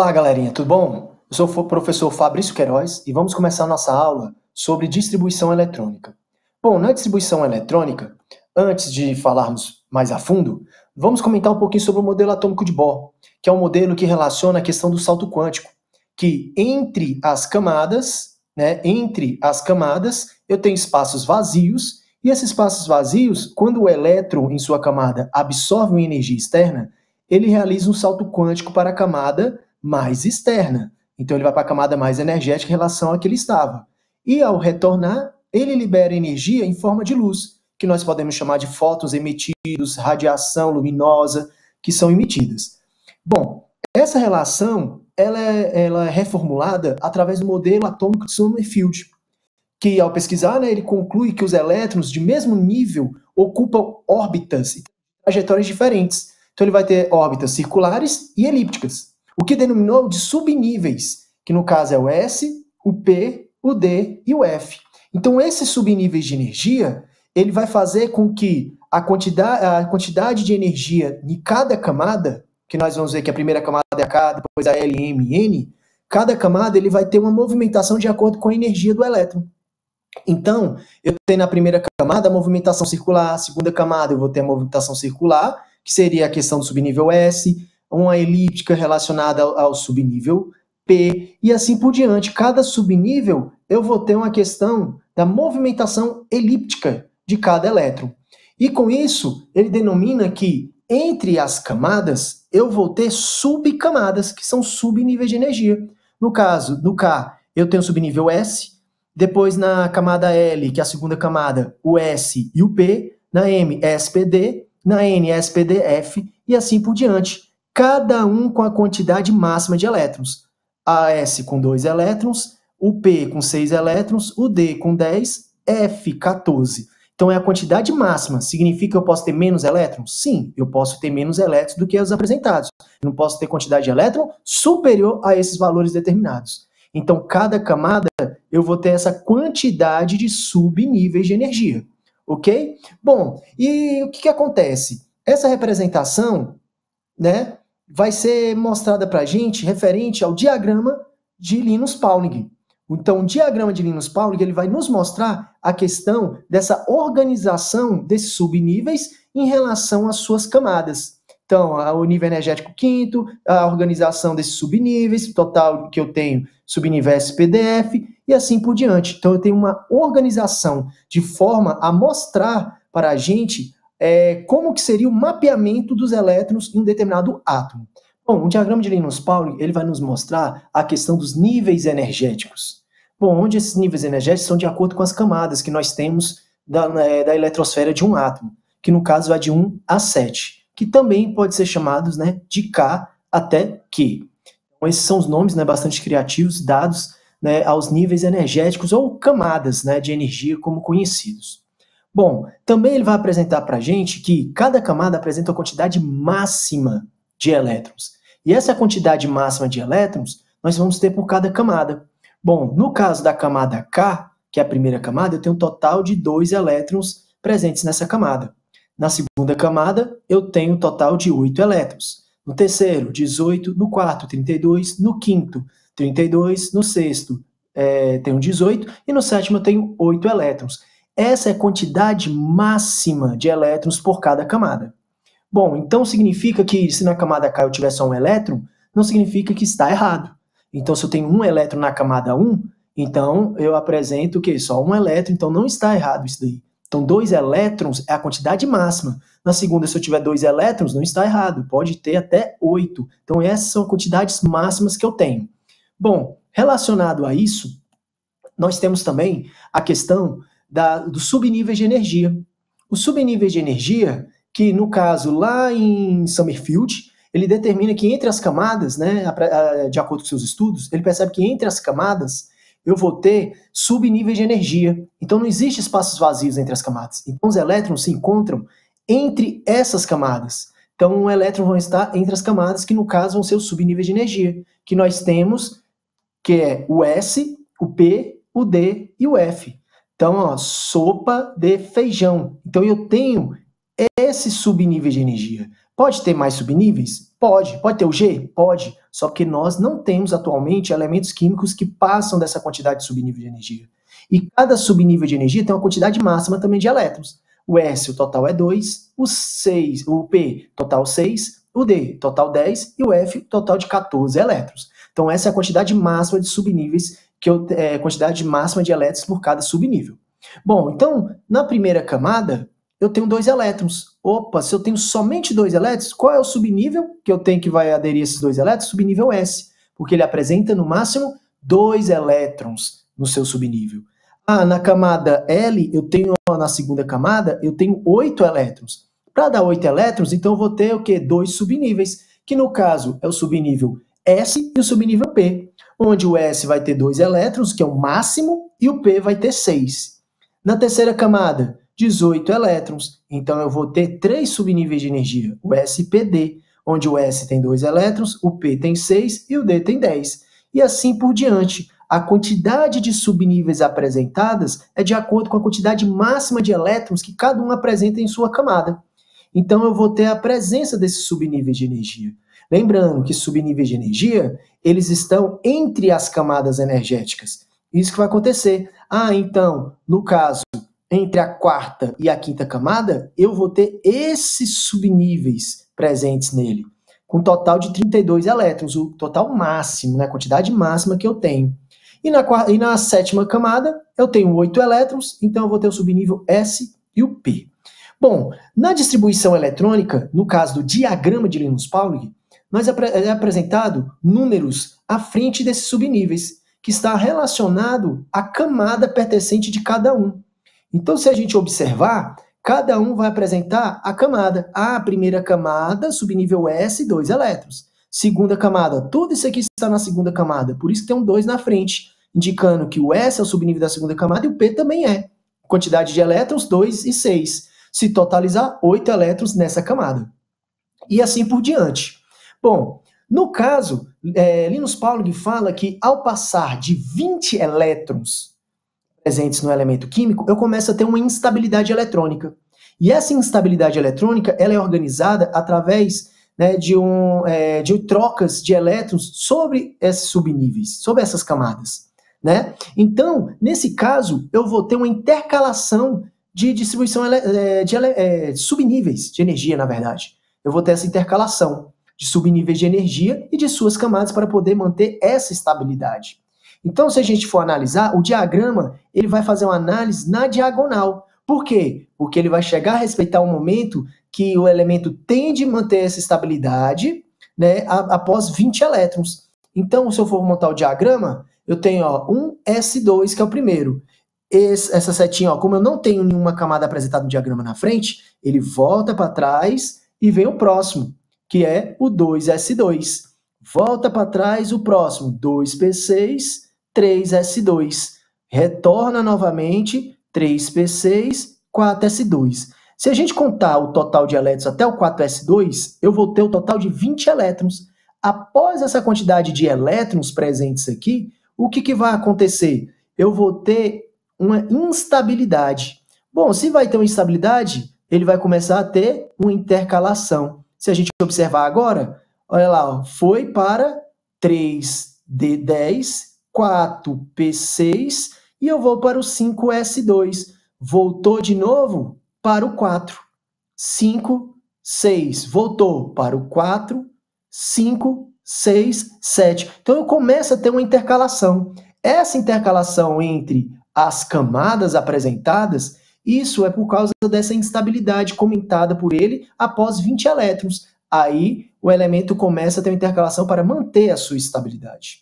Olá, galerinha, tudo bom? Eu sou o professor Fabrício Queiroz e vamos começar nossa aula sobre distribuição eletrônica. Bom, na distribuição eletrônica, antes de falarmos mais a fundo, vamos comentar um pouquinho sobre o modelo atômico de Bohr, que é um modelo que relaciona a questão do salto quântico, que entre as camadas, né, entre as camadas, eu tenho espaços vazios, e esses espaços vazios, quando o elétron em sua camada absorve uma energia externa, ele realiza um salto quântico para a camada mais externa. Então ele vai para a camada mais energética em relação à que ele estava. E ao retornar, ele libera energia em forma de luz, que nós podemos chamar de fótons emitidos, radiação luminosa, que são emitidas. Bom, essa relação ela é, ela é reformulada através do modelo atômico de Sommerfield, que ao pesquisar, né, ele conclui que os elétrons de mesmo nível ocupam órbitas e trajetórias diferentes. Então ele vai ter órbitas circulares e elípticas o que denominou de subníveis, que no caso é o S, o P, o D e o F. Então, esses subníveis de energia, ele vai fazer com que a quantidade, a quantidade de energia em cada camada, que nós vamos ver que a primeira camada é a K, depois a L, M, N, cada camada ele vai ter uma movimentação de acordo com a energia do elétron. Então, eu tenho na primeira camada a movimentação circular, segunda camada eu vou ter a movimentação circular, que seria a questão do subnível S, uma elíptica relacionada ao, ao subnível P, e assim por diante. Cada subnível eu vou ter uma questão da movimentação elíptica de cada elétron. E com isso, ele denomina que entre as camadas eu vou ter subcamadas, que são subníveis de energia. No caso do K, eu tenho o subnível S, depois na camada L, que é a segunda camada, o S e o P, na M, SPD, na N, SPDF e assim por diante cada um com a quantidade máxima de elétrons. a s com 2 elétrons, o P com 6 elétrons, o D com 10, F 14. Então é a quantidade máxima. Significa que eu posso ter menos elétrons? Sim, eu posso ter menos elétrons do que os apresentados. não posso ter quantidade de elétron superior a esses valores determinados. Então, cada camada eu vou ter essa quantidade de subníveis de energia. Ok? Bom, e o que, que acontece? Essa representação, né? vai ser mostrada para a gente referente ao diagrama de Linus Pauling. Então, o diagrama de Linus Pauling ele vai nos mostrar a questão dessa organização desses subníveis em relação às suas camadas. Então, o nível energético quinto, a organização desses subníveis, total que eu tenho, subnível SPDF, e assim por diante. Então, eu tenho uma organização de forma a mostrar para a gente é, como que seria o mapeamento dos elétrons em um determinado átomo. Bom, o diagrama de Linus-Pauling ele vai nos mostrar a questão dos níveis energéticos. Bom, onde esses níveis energéticos são de acordo com as camadas que nós temos da, né, da eletrosfera de um átomo, que no caso vai é de 1 a 7, que também pode ser chamados né, de K até Q. Então, esses são os nomes né, bastante criativos dados né, aos níveis energéticos ou camadas né, de energia como conhecidos. Bom, também ele vai apresentar para a gente que cada camada apresenta uma quantidade máxima de elétrons. E essa quantidade máxima de elétrons nós vamos ter por cada camada. Bom, no caso da camada K, que é a primeira camada, eu tenho um total de dois elétrons presentes nessa camada. Na segunda camada, eu tenho um total de oito elétrons. No terceiro, 18. No quarto, 32. No quinto, 32. No sexto, é, tenho 18. E no sétimo, eu tenho oito elétrons. Essa é a quantidade máxima de elétrons por cada camada. Bom, então significa que se na camada K eu tiver só um elétron, não significa que está errado. Então, se eu tenho um elétron na camada 1, então eu apresento o que? Só um elétron, então não está errado isso daí. Então, dois elétrons é a quantidade máxima. Na segunda, se eu tiver dois elétrons, não está errado, pode ter até oito. Então, essas são as quantidades máximas que eu tenho. Bom, relacionado a isso, nós temos também a questão da, do subnível de energia. O subnível de energia, que no caso lá em Summerfield, ele determina que entre as camadas, né, de acordo com seus estudos, ele percebe que entre as camadas eu vou ter subníveis de energia. Então não existe espaços vazios entre as camadas. Então os elétrons se encontram entre essas camadas. Então o elétron vão estar entre as camadas, que no caso vão ser os subníveis de energia, que nós temos, que é o S, o P, o D e o F. Então, ó, sopa de feijão. Então, eu tenho esse subnível de energia. Pode ter mais subníveis? Pode. Pode ter o G? Pode. Só que nós não temos atualmente elementos químicos que passam dessa quantidade de subnível de energia. E cada subnível de energia tem uma quantidade máxima também de elétrons. O S, o total é 2, o 6, o P, total 6, o D, total 10 e o F, total de 14 elétrons. Então essa é a quantidade máxima de subníveis que eu, é, quantidade máxima de elétrons por cada subnível. Bom, então, na primeira camada, eu tenho dois elétrons. Opa, se eu tenho somente dois elétrons, qual é o subnível que eu tenho que vai aderir esses dois elétrons? Subnível S, porque ele apresenta, no máximo, dois elétrons no seu subnível. Ah, na camada L, eu tenho, na segunda camada, eu tenho oito elétrons. Para dar oito elétrons, então eu vou ter o quê? Dois subníveis, que no caso é o subnível S e o subnível P onde o S vai ter dois elétrons, que é o máximo, e o P vai ter seis. Na terceira camada, 18 elétrons, então eu vou ter três subníveis de energia, o s, e PD, onde o S tem dois elétrons, o P tem seis e o D tem 10. E assim por diante. A quantidade de subníveis apresentadas é de acordo com a quantidade máxima de elétrons que cada um apresenta em sua camada. Então eu vou ter a presença desses subníveis de energia. Lembrando que subníveis de energia, eles estão entre as camadas energéticas. Isso que vai acontecer. Ah, então, no caso, entre a quarta e a quinta camada, eu vou ter esses subníveis presentes nele, com um total de 32 elétrons, o total máximo, né, a quantidade máxima que eu tenho. E na, e na sétima camada, eu tenho 8 elétrons, então eu vou ter o subnível S e o P. Bom, na distribuição eletrônica, no caso do diagrama de Linus Pauling, mas é apresentado números à frente desses subníveis, que está relacionado à camada pertencente de cada um. Então, se a gente observar, cada um vai apresentar a camada. A primeira camada, subnível S, dois elétrons. Segunda camada, tudo isso aqui está na segunda camada, por isso tem um 2 na frente, indicando que o S é o subnível da segunda camada e o P também é. Quantidade de elétrons, 2 e 6. Se totalizar, 8 elétrons nessa camada. E assim por diante. Bom, no caso, é, Linus Pauling fala que ao passar de 20 elétrons presentes no elemento químico, eu começo a ter uma instabilidade eletrônica. E essa instabilidade eletrônica ela é organizada através né, de, um, é, de trocas de elétrons sobre esses subníveis, sobre essas camadas. Né? Então, nesse caso, eu vou ter uma intercalação de distribuição é, de, de, de é, subníveis de energia, na verdade. Eu vou ter essa intercalação de subníveis de energia e de suas camadas para poder manter essa estabilidade. Então, se a gente for analisar, o diagrama ele vai fazer uma análise na diagonal. Por quê? Porque ele vai chegar a respeitar o momento que o elemento tende a manter essa estabilidade né, após 20 elétrons. Então, se eu for montar o diagrama, eu tenho ó, um S2, que é o primeiro. Esse, essa setinha, ó, como eu não tenho nenhuma camada apresentada no diagrama na frente, ele volta para trás e vem o próximo que é o 2S2. Volta para trás, o próximo, 2P6, 3S2. Retorna novamente, 3P6, 4S2. Se a gente contar o total de elétrons até o 4S2, eu vou ter o total de 20 elétrons. Após essa quantidade de elétrons presentes aqui, o que, que vai acontecer? Eu vou ter uma instabilidade. Bom, se vai ter uma instabilidade, ele vai começar a ter uma intercalação. Se a gente observar agora, olha lá, ó, foi para 3D10, 4P6 e eu vou para o 5S2. Voltou de novo para o 4. 5, 6. Voltou para o 4, 5, 6, 7. Então eu começo a ter uma intercalação. Essa intercalação entre as camadas apresentadas isso é por causa dessa instabilidade comentada por ele após 20 elétrons. Aí o elemento começa a ter uma intercalação para manter a sua estabilidade.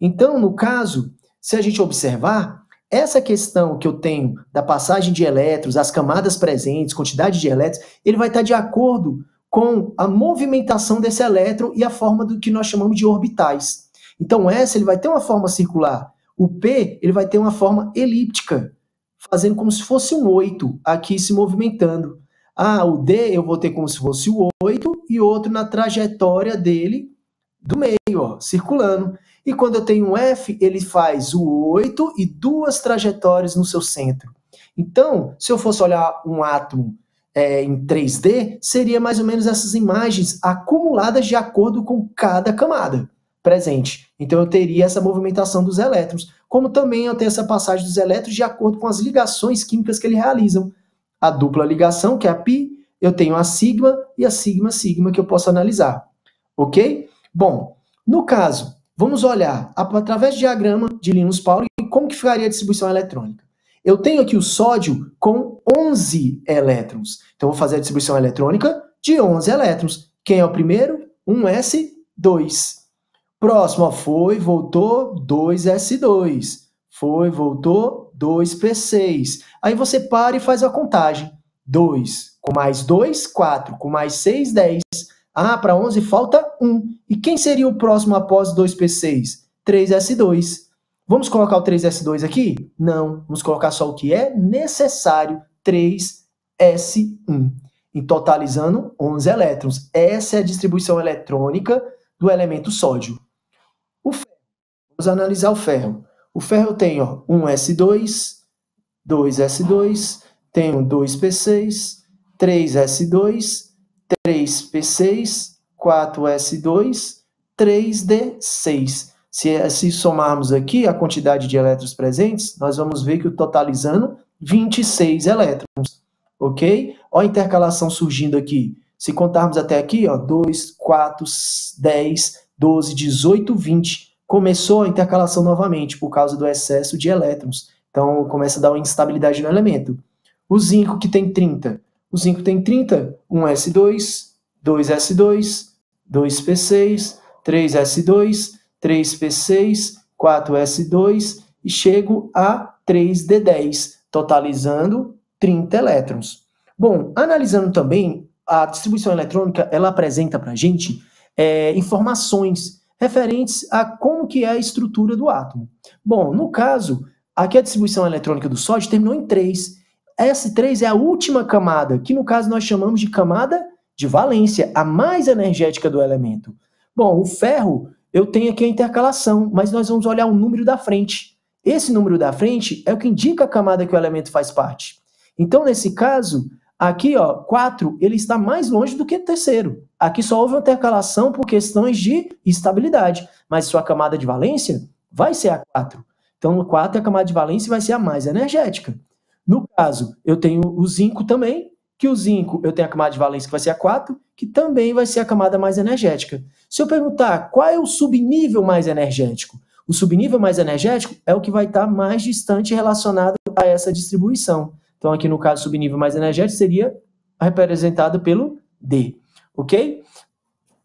Então, no caso, se a gente observar, essa questão que eu tenho da passagem de elétrons, as camadas presentes, quantidade de elétrons, ele vai estar de acordo com a movimentação desse elétron e a forma do que nós chamamos de orbitais. Então, S ele vai ter uma forma circular, o P ele vai ter uma forma elíptica fazendo como se fosse um 8 aqui se movimentando. Ah, o D eu vou ter como se fosse o 8 e outro na trajetória dele do meio, ó, circulando. E quando eu tenho um F, ele faz o 8 e duas trajetórias no seu centro. Então, se eu fosse olhar um átomo é, em 3D, seria mais ou menos essas imagens acumuladas de acordo com cada camada presente. Então eu teria essa movimentação dos elétrons, como também eu tenho essa passagem dos elétrons de acordo com as ligações químicas que eles realizam. A dupla ligação, que é a pi, eu tenho a sigma e a sigma sigma que eu posso analisar. OK? Bom, no caso, vamos olhar através do diagrama de Linus-Pauling como que ficaria a distribuição eletrônica. Eu tenho aqui o sódio com 11 elétrons. Então, eu vou fazer a distribuição eletrônica de 11 elétrons. Quem é o primeiro? 1s2. Próximo, foi, voltou, 2S2. Foi, voltou, 2P6. Aí você para e faz a contagem. 2, com mais 2, 4, com mais 6, 10. Ah, para 11 falta 1. E quem seria o próximo após 2P6? 3S2. Vamos colocar o 3S2 aqui? Não, vamos colocar só o que é necessário, 3S1. E totalizando 11 elétrons. Essa é a distribuição eletrônica do elemento sódio. Vamos analisar o ferro. O ferro tem ó, 1S2, 2S2, tem o 2P6, 3S2, 3P6, 4S2, 3D6. Se, se somarmos aqui a quantidade de elétrons presentes, nós vamos ver que o totalizando 26 elétrons, ok? Olha a intercalação surgindo aqui. Se contarmos até aqui, ó, 2, 4, 10, 12, 18, 20 começou a intercalação novamente por causa do excesso de elétrons. Então começa a dar uma instabilidade no elemento. O zinco que tem 30. O zinco tem 30, 1s2, 2s2, 2p6, 3s2, 3p6, 4s2 e chego a 3d10, totalizando 30 elétrons. Bom, analisando também, a distribuição eletrônica ela apresenta para a gente é, informações referentes a como que é a estrutura do átomo. Bom, no caso, aqui a distribuição eletrônica do sódio terminou em 3. S3 é a última camada, que no caso nós chamamos de camada de valência, a mais energética do elemento. Bom, o ferro, eu tenho aqui a intercalação, mas nós vamos olhar o número da frente. Esse número da frente é o que indica a camada que o elemento faz parte. Então, nesse caso, aqui, ó, 4, ele está mais longe do que o terceiro. Aqui só houve uma intercalação por questões de estabilidade, mas sua camada de valência vai ser a 4. Então, no 4, a camada de valência vai ser a mais energética. No caso, eu tenho o zinco também, que o zinco eu tenho a camada de valência que vai ser a 4, que também vai ser a camada mais energética. Se eu perguntar qual é o subnível mais energético, o subnível mais energético é o que vai estar mais distante relacionado a essa distribuição. Então, aqui no caso, o subnível mais energético seria representado pelo D. Ok?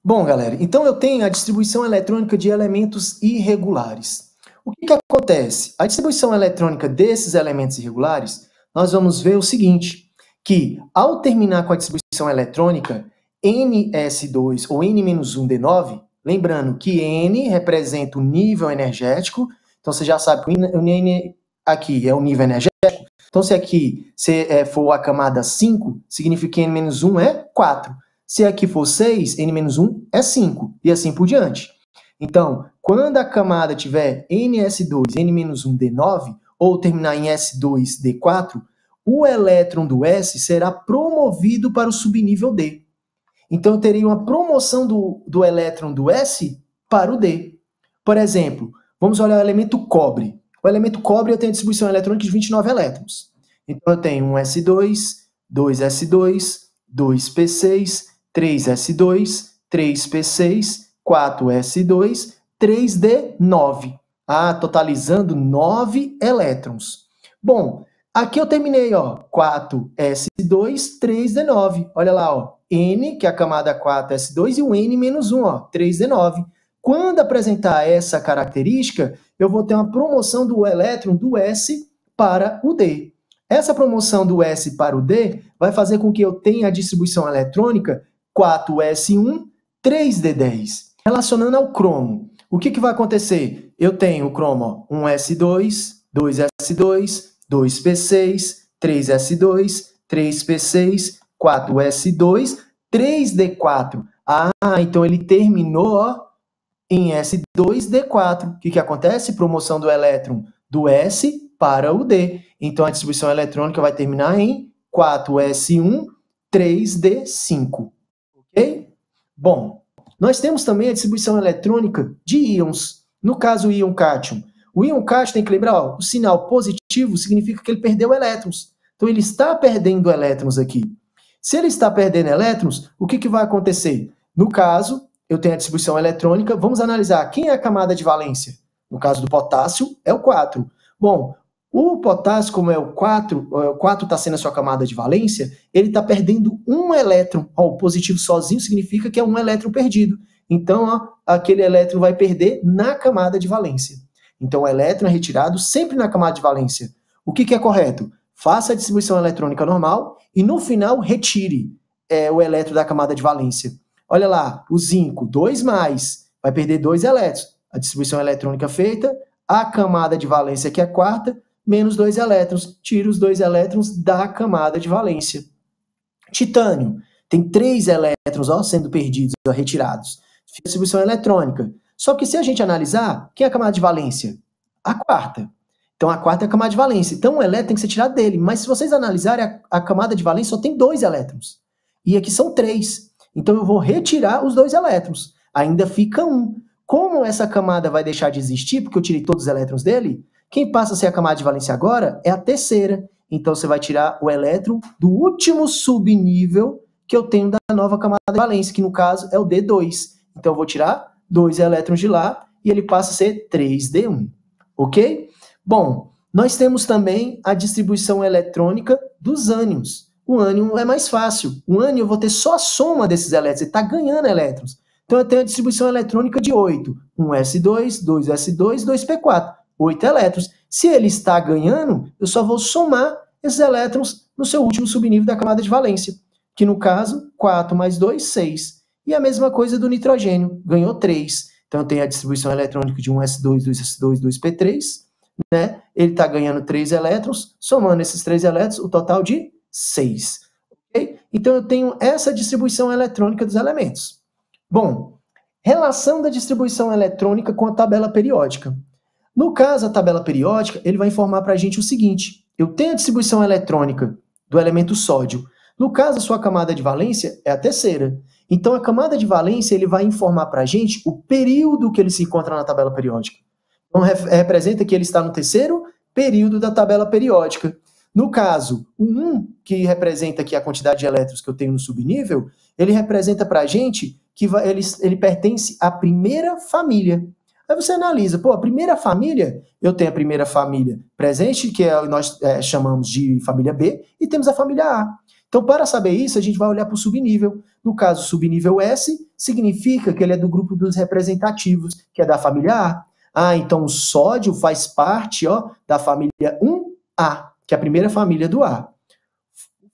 Bom, galera, então eu tenho a distribuição eletrônica de elementos irregulares. O que, que acontece? A distribuição eletrônica desses elementos irregulares, nós vamos ver o seguinte, que ao terminar com a distribuição eletrônica, ns2 ou n-1d9, lembrando que n representa o nível energético, então você já sabe que o n aqui é o nível energético, então se aqui se é, for a camada 5, significa que n-1 é 4. Se aqui é for 6, N-1 é 5, e assim por diante. Então, quando a camada tiver NS2, N-1, D9, ou terminar em S2, D4, o elétron do S será promovido para o subnível D. Então, eu terei uma promoção do, do elétron do S para o D. Por exemplo, vamos olhar o elemento cobre. O elemento cobre tem a distribuição eletrônica de 29 elétrons. Então, eu tenho um S2, 2S2, 2P6 3S2, 3P6, 4S2, 3D9. Ah, totalizando 9 elétrons. Bom, aqui eu terminei, ó, 4S2, 3D9. Olha lá, ó, N, que é a camada 4S2, e o N-1, ó, 3D9. Quando apresentar essa característica, eu vou ter uma promoção do elétron do S para o D. Essa promoção do S para o D vai fazer com que eu tenha a distribuição eletrônica 4S1, 3D10. Relacionando ao cromo, o que, que vai acontecer? Eu tenho o cromo 1S2, 2S2, 2P6, 3S2, 3P6, 4S2, 3D4. Ah, então ele terminou em S2D4. O que, que acontece? Promoção do elétron do S para o D. Então a distribuição eletrônica vai terminar em 4S1, 3D5. Bom, nós temos também a distribuição eletrônica de íons. No caso, o íon cátion. O íon cátion tem que lembrar, ó, o sinal positivo significa que ele perdeu elétrons. Então, ele está perdendo elétrons aqui. Se ele está perdendo elétrons, o que, que vai acontecer? No caso, eu tenho a distribuição eletrônica, vamos analisar quem é a camada de valência. No caso do potássio, é o 4. Bom, o potássio, como é o 4, é, o 4 está sendo a sua camada de valência, ele está perdendo um elétron. Ó, o positivo sozinho significa que é um elétron perdido. Então, ó, aquele elétron vai perder na camada de valência. Então, o elétron é retirado sempre na camada de valência. O que, que é correto? Faça a distribuição eletrônica normal e, no final, retire é, o elétron da camada de valência. Olha lá, o zinco, 2 mais, vai perder dois elétrons. A distribuição eletrônica feita, a camada de valência, que é a quarta, menos dois elétrons, tira os dois elétrons da camada de valência. Titânio tem três elétrons ó, sendo perdidos, ó, retirados. Distribuição eletrônica. Só que se a gente analisar, quem é a camada de valência? A quarta. Então a quarta é a camada de valência. Então o elétron tem que ser tirado dele. Mas se vocês analisarem, a, a camada de valência só tem dois elétrons. E aqui são três. Então eu vou retirar os dois elétrons. Ainda fica um. Como essa camada vai deixar de existir, porque eu tirei todos os elétrons dele, quem passa a ser a camada de valência agora é a terceira. Então você vai tirar o elétron do último subnível que eu tenho da nova camada de valência, que no caso é o D2. Então eu vou tirar dois elétrons de lá e ele passa a ser 3D1. Ok? Bom, nós temos também a distribuição eletrônica dos ânions. O ânion é mais fácil. O ânion eu vou ter só a soma desses elétrons, ele está ganhando elétrons. Então eu tenho a distribuição eletrônica de 8. 1s2, 2s2, 2p4. 8 elétrons. Se ele está ganhando, eu só vou somar esses elétrons no seu último subnível da camada de valência, que no caso, 4 mais 2, 6. E a mesma coisa do nitrogênio, ganhou 3. Então eu tenho a distribuição eletrônica de 1s2, 2s2, 2p3, né? Ele está ganhando 3 elétrons, somando esses 3 elétrons, o total de 6. Okay? Então eu tenho essa distribuição eletrônica dos elementos. Bom, relação da distribuição eletrônica com a tabela periódica. No caso, a tabela periódica, ele vai informar para a gente o seguinte: eu tenho a distribuição eletrônica do elemento sódio. No caso, a sua camada de valência é a terceira. Então, a camada de valência ele vai informar para a gente o período que ele se encontra na tabela periódica. Então, representa que ele está no terceiro período da tabela periódica. No caso, o 1, que representa aqui a quantidade de elétrons que eu tenho no subnível, ele representa para a gente que ele, ele pertence à primeira família. Aí você analisa, pô, a primeira família, eu tenho a primeira família presente, que é, nós é, chamamos de família B, e temos a família A. Então, para saber isso, a gente vai olhar para o subnível. No caso, subnível S significa que ele é do grupo dos representativos, que é da família A. Ah, então o sódio faz parte ó, da família 1A, que é a primeira família do A.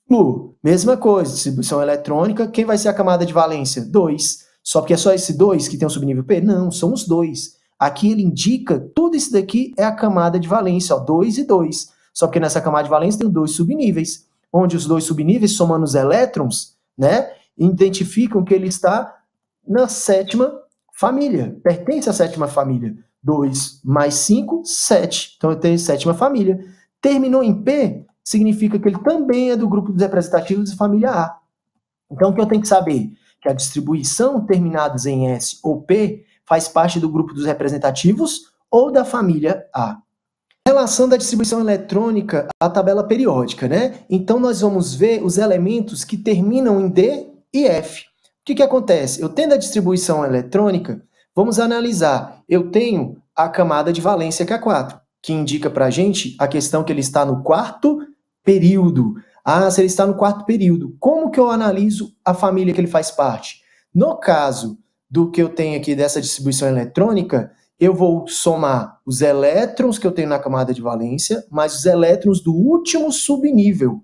Flu, mesma coisa, distribuição eletrônica. Quem vai ser a camada de valência? 2. Só porque é só esse 2 que tem o subnível P? Não, são os dois. Aqui ele indica, tudo isso daqui é a camada de valência, ó, 2 e 2. Só que nessa camada de valência tem dois subníveis, onde os dois subníveis, somando os elétrons, né, identificam que ele está na sétima família, pertence à sétima família. 2 mais 5, 7. Então eu tenho sétima família. Terminou em P, significa que ele também é do grupo dos representativos de família A. Então o que eu tenho que saber? Que a distribuição terminadas em S ou P faz parte do grupo dos representativos ou da família A. Relação da distribuição eletrônica à tabela periódica, né? Então nós vamos ver os elementos que terminam em D e F. O que, que acontece? Eu tendo a distribuição eletrônica, vamos analisar. Eu tenho a camada de valência, k 4, é que indica para a gente a questão que ele está no quarto período. Ah, se ele está no quarto período, como que eu analiso a família que ele faz parte? No caso do que eu tenho aqui dessa distribuição eletrônica, eu vou somar os elétrons que eu tenho na camada de valência, mais os elétrons do último subnível.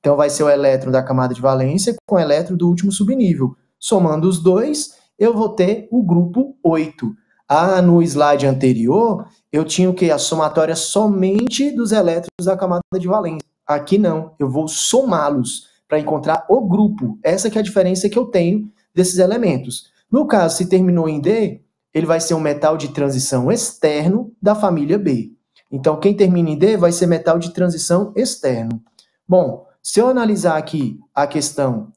Então vai ser o elétron da camada de valência com o elétron do último subnível. Somando os dois, eu vou ter o grupo 8. Ah, no slide anterior, eu tinha o que? A somatória somente dos elétrons da camada de valência. Aqui não, eu vou somá-los para encontrar o grupo. Essa que é a diferença que eu tenho desses elementos. No caso, se terminou em D, ele vai ser um metal de transição externo da família B. Então, quem termina em D vai ser metal de transição externo. Bom, se eu analisar aqui a questão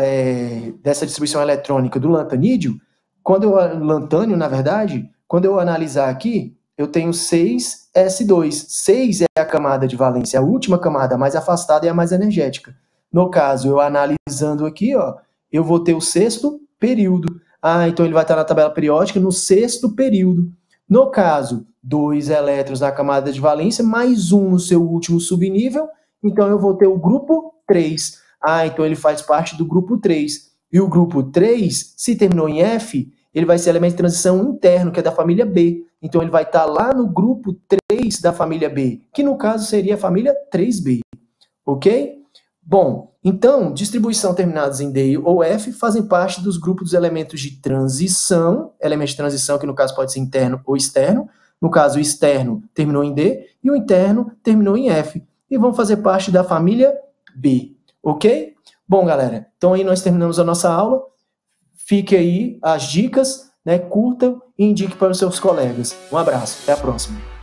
é, dessa distribuição eletrônica do lantanídeo, quando eu, lantânio, na verdade, quando eu analisar aqui, eu tenho 6S2. 6 é a camada de valência, é a última camada, mais afastada e a mais energética. No caso, eu analisando aqui, ó, eu vou ter o sexto período. Ah, então ele vai estar na tabela periódica no sexto período. No caso, dois elétrons na camada de valência, mais um no seu último subnível, então eu vou ter o grupo 3. Ah, então ele faz parte do grupo 3. E o grupo 3, se terminou em F, ele vai ser elemento de transição interno, que é da família B. Então ele vai estar lá no grupo 3 da família B, que no caso seria a família 3B. Ok? Bom, então, distribuição terminadas em D ou F fazem parte dos grupos dos elementos de transição, elementos de transição que no caso pode ser interno ou externo, no caso o externo terminou em D e o interno terminou em F, e vão fazer parte da família B, ok? Bom, galera, então aí nós terminamos a nossa aula, fique aí as dicas, né, curta e indique para os seus colegas. Um abraço, até a próxima.